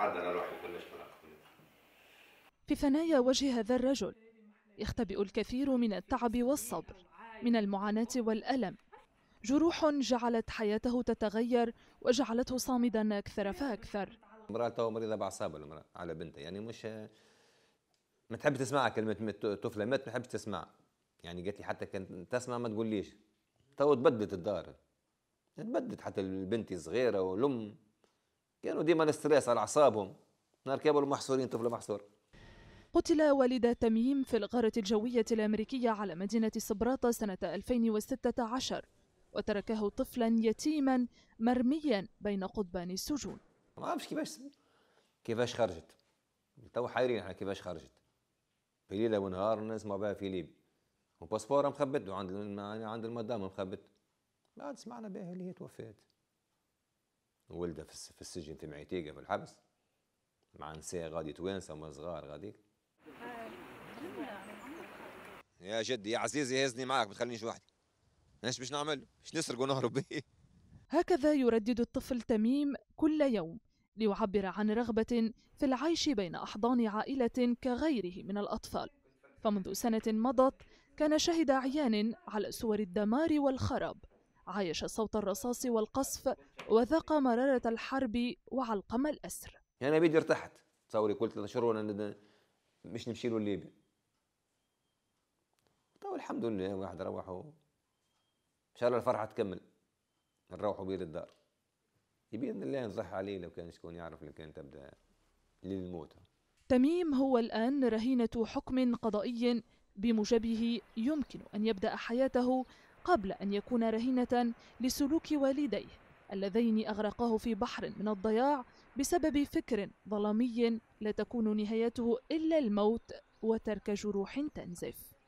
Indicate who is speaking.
Speaker 1: عدنا نروح ما
Speaker 2: في ثنايا وجه هذا الرجل يختبئ الكثير من التعب والصبر من المعاناة والألم جروح جعلت حياته تتغير وجعلته صامدا أكثر فأكثر
Speaker 1: امرأته مريضة بأعصابها المرأة على بنتها يعني مش ما تحب تسمع كلمة طفلة ما تحبش تسمع يعني قالت لي حتى كان تسمع ما تقوليش تو تبدلت الدار تبدلت حتى البنت صغيرة والأم كانوا ديما ستريس على اعصابهم نهار المحصورين طفل محصور
Speaker 2: قتل والد تميم في الغارة الجوية الأمريكية على مدينة صبراطة سنة 2016 وتركه طفلا يتيما مرميا بين قضبان السجون
Speaker 1: ما عرفش كيفاش كيفاش خرجت تو حيرين احنا كيفاش خرجت في ليله ونهار نسمع بها في ليبيا وباسبورها مخبت عند عند المدام مخبت بعد سمعنا بها اللي هي توفات ولده في السجن في معيتيقة في الحبس مع نساء غادي توانسة هما صغار غادي يا جدي يا عزيزي هزني معك ما تخلينيش وحدي ايش باش نعمل باش نسرق ونهرب به
Speaker 2: هكذا يردد الطفل تميم كل يوم ليعبر عن رغبة في العيش بين أحضان عائلة كغيره من الأطفال فمنذ سنة مضت كان شهد عيان على صور الدمار والخراب عايش صوت الرصاص والقصف وذاق مرارة الحرب وعلقم الأسر
Speaker 1: أنا بيدي يعني ارتحت تصوري قلت ثلاثة شهور مش نمشي له ليبيا تو طيب الحمد لله واحد روحوا إن شاء الله الفرحة تكمل نروحوا بيه للدار بإذن الله نصح عليه لو كان شكون يعرف لو كان تبدأ للموت
Speaker 2: تميم هو الآن رهينة حكم قضائي بموجبه يمكن أن يبدأ حياته قبل أن يكون رهينة لسلوك والديه اللذين أغرقاه في بحر من الضياع بسبب فكر ظلمي لا تكون نهايته إلا الموت وترك جروح تنزف